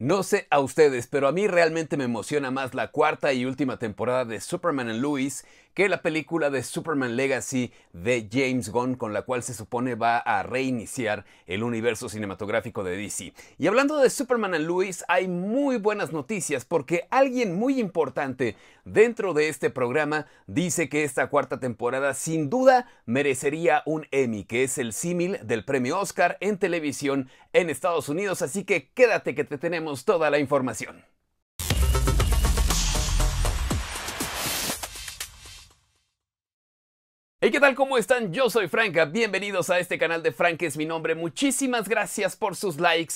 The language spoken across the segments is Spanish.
No sé a ustedes, pero a mí realmente me emociona más la cuarta y última temporada de Superman and Lois que la película de Superman Legacy de James Gunn, con la cual se supone va a reiniciar el universo cinematográfico de DC. Y hablando de Superman and hay muy buenas noticias porque alguien muy importante dentro de este programa dice que esta cuarta temporada sin duda merecería un Emmy, que es el símil del premio Oscar en televisión en Estados Unidos, así que quédate que te tenemos toda la información. ¿qué tal? ¿Cómo están? Yo soy Franca. Bienvenidos a este canal de Frank es mi nombre. Muchísimas gracias por sus likes,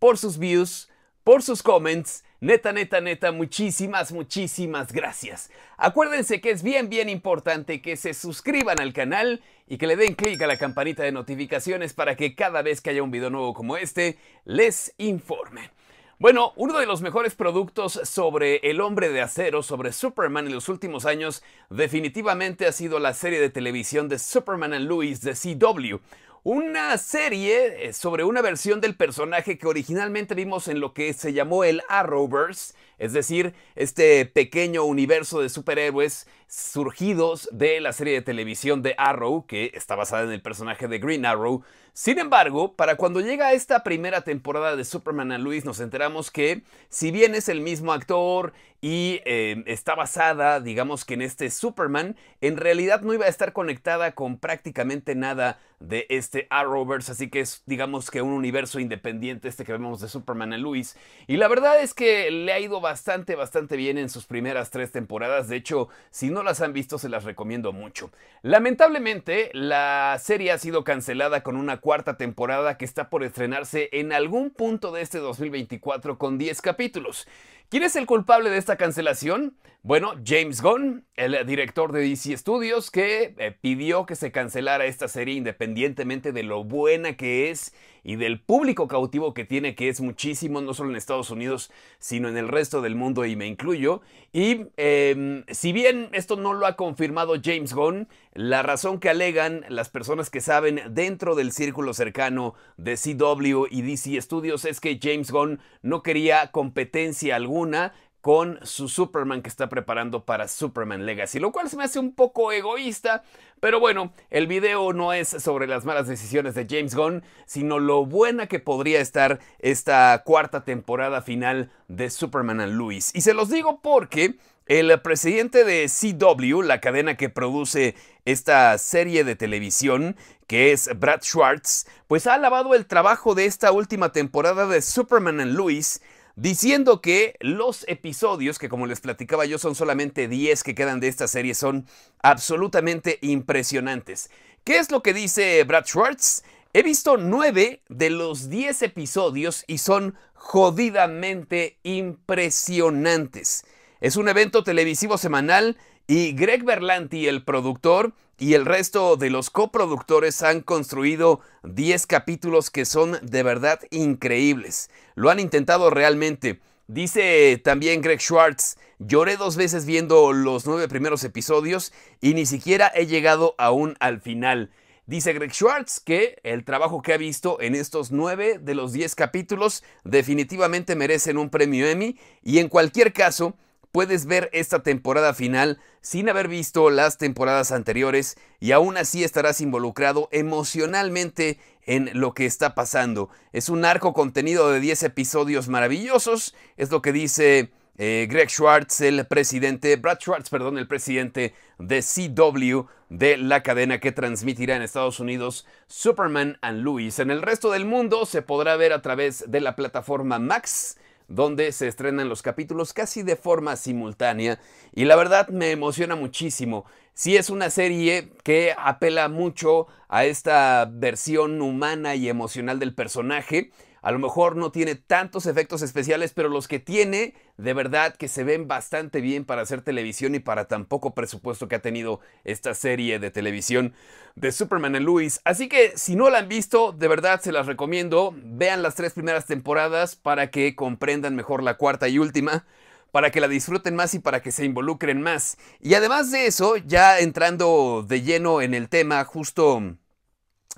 por sus views, por sus comments. Neta, neta, neta, muchísimas, muchísimas gracias. Acuérdense que es bien, bien importante que se suscriban al canal y que le den clic a la campanita de notificaciones para que cada vez que haya un video nuevo como este, les informe. Bueno, uno de los mejores productos sobre el hombre de acero, sobre Superman en los últimos años, definitivamente ha sido la serie de televisión de Superman and Lois de CW, una serie eh, sobre una versión del personaje que originalmente vimos en lo que se llamó el Arrowverse, es decir, este pequeño universo de superhéroes surgidos de la serie de televisión de Arrow, que está basada en el personaje de Green Arrow. Sin embargo, para cuando llega esta primera temporada de Superman a Luis, nos enteramos que, si bien es el mismo actor y em, está basada, digamos que en este Superman, en realidad no iba a estar conectada con prácticamente nada de este Arrowverse, así que es digamos que un universo independiente este que vemos de Superman en Luis. Y la verdad es que le ha ido bastante, bastante bien en sus primeras tres temporadas, de hecho, si no las han visto se las recomiendo mucho. Lamentablemente, la serie ha sido cancelada con una cuarta temporada que está por estrenarse en algún punto de este 2024 con 10 capítulos. ¿Quién es el culpable de esta cancelación? Bueno, James Gunn, el director de DC Studios, que eh, pidió que se cancelara esta serie independientemente de lo buena que es y del público cautivo que tiene, que es muchísimo, no solo en Estados Unidos, sino en el resto del mundo y me incluyo. Y em, si bien esto no lo ha confirmado James Gunn, la razón que alegan las personas que saben dentro del círculo cercano de CW y DC Studios es que James Gunn no quería competencia alguna con su Superman que está preparando para Superman Legacy, lo cual se me hace un poco egoísta, pero bueno, el video no es sobre las malas decisiones de James Gunn, sino lo buena que podría estar esta cuarta temporada final de Superman and Y se los digo porque el presidente de CW, la cadena que produce esta serie de televisión, que es Brad Schwartz, pues ha alabado el trabajo de esta última temporada de Superman and diciendo que los episodios, que como les platicaba yo son solamente 10 que quedan de esta serie, son absolutamente impresionantes. ¿Qué es lo que dice Brad Schwartz? He visto 9 de los 10 episodios y son jodidamente impresionantes. Es un evento televisivo semanal y Greg Berlanti, el productor, y el resto de los coproductores han construido 10 capítulos que son de verdad increíbles. Lo han intentado realmente. Dice también Greg Schwartz, lloré dos veces viendo los nueve primeros episodios y ni siquiera he llegado aún al final. Dice Greg Schwartz que el trabajo que ha visto en estos nueve de los 10 capítulos definitivamente merecen un premio Emmy y en cualquier caso puedes ver esta temporada final sin haber visto las temporadas anteriores y aún así estarás involucrado emocionalmente en lo que está pasando. Es un arco contenido de 10 episodios maravillosos, es lo que dice eh, Greg Schwartz, el presidente, Brad Schwartz, perdón, el presidente de CW, de la cadena que transmitirá en Estados Unidos Superman and En el resto del mundo se podrá ver a través de la plataforma Max donde se estrenan los capítulos casi de forma simultánea y la verdad me emociona muchísimo. ...si es una serie que apela mucho a esta versión humana y emocional del personaje a lo mejor no tiene tantos efectos especiales, pero los que tiene, de verdad que se ven bastante bien para hacer televisión y para tan poco presupuesto que ha tenido esta serie de televisión de Superman y Lewis. Así que si no la han visto, de verdad se las recomiendo. Vean las tres primeras temporadas para que comprendan mejor la cuarta y última para que la disfruten más y para que se involucren más. Y además de eso, ya entrando de lleno en el tema justo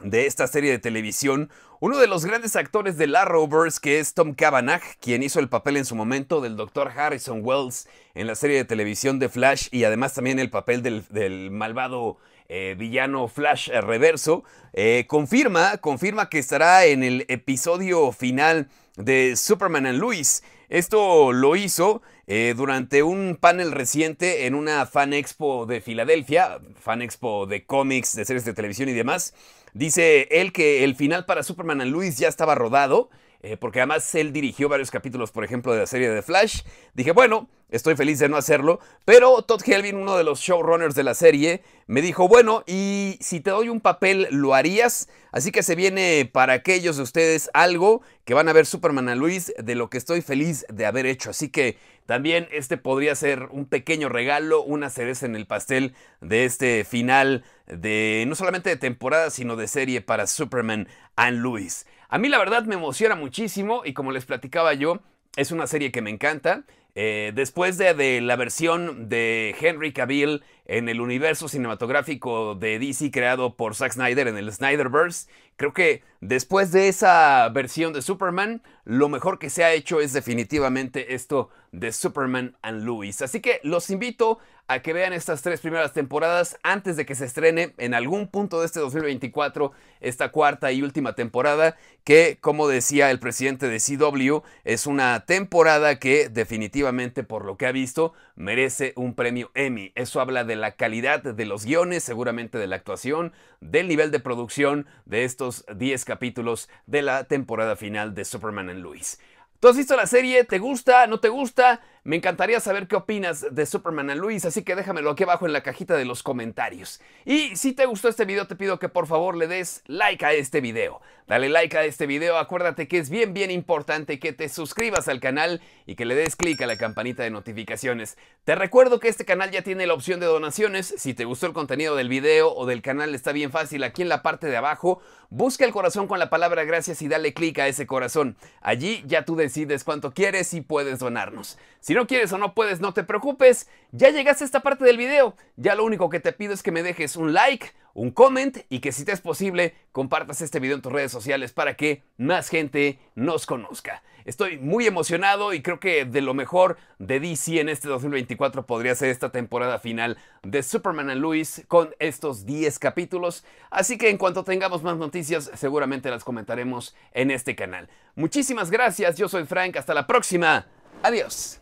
de esta serie de televisión, uno de los grandes actores de la Rovers, que es Tom Cavanagh, quien hizo el papel en su momento del Dr. Harrison Wells en la serie de televisión de Flash y además también el papel del, malvado eh, villano Flash eh, Reverso, eh, confirma, confirma que estará en el episodio final de Superman and Luis. Esto lo hizo eh, durante un panel reciente en una Fan Expo de Filadelfia, Fan Expo de cómics, de series de televisión y demás. Dice él que el final para Superman and Luis ya estaba rodado eh, porque además él dirigió varios capítulos, por ejemplo, de la serie de Flash. Dije, bueno, estoy feliz de no hacerlo, pero Todd Helvin, uno de los showrunners de la serie, me dijo, bueno, y si te doy un papel, ¿lo harías? Así que se viene para aquellos de ustedes algo que van a ver Superman a Luis de lo que estoy feliz de haber hecho. Así que también este podría ser un pequeño regalo, una cereza en el pastel de este final de no solamente de temporada, sino de serie para Superman and Luis. A mí la verdad me emociona muchísimo y como les platicaba yo, es una serie que me encanta. Eh, después de, de, la versión de Henry Cavill en el universo cinematográfico de DC creado por Zack Snyder en el Snyderverse. Creo que después de esa versión de Superman, lo mejor que se ha hecho es definitivamente esto de Superman and Lois. Así que los invito a que vean estas tres primeras temporadas antes de que se estrene en algún punto de este 2024 esta cuarta y última temporada que, como decía el presidente de CW, es una temporada que definitivamente por lo que ha visto merece un premio Emmy. Eso habla de la calidad de los guiones, seguramente de la actuación, del nivel de producción de estos 10 capítulos de la temporada final de Superman en Luis. ¿Tú has visto la serie? ¿Te gusta? ¿No te gusta? Me encantaría saber qué opinas de Superman and Luis, así que déjamelo aquí abajo en la cajita de los comentarios. Y si te gustó este video, te pido que por favor le des like a este video. Dale like a este video, acuérdate que es bien bien importante que te suscribas al canal y que le des clic a la campanita de notificaciones. Te recuerdo que este canal ya tiene la opción de donaciones. Si te gustó el contenido del video o del canal, está bien fácil aquí en la parte de abajo. Busca el corazón con la palabra gracias y dale clic a ese corazón. Allí ya tú decides cuánto quieres y puedes donarnos no quieres o no puedes, no te preocupes, ya llegaste a esta parte del video. Ya lo único que te pido es que me dejes un like, un comment y que si te es posible compartas este video en tus redes sociales para que más gente nos conozca. Estoy muy emocionado y creo que de lo mejor de DC en este 2024 podría ser esta temporada final de Superman and Luis con estos 10 capítulos. Así que en cuanto tengamos más noticias seguramente las comentaremos en este canal. Muchísimas gracias, yo soy Frank, hasta la próxima. Adiós.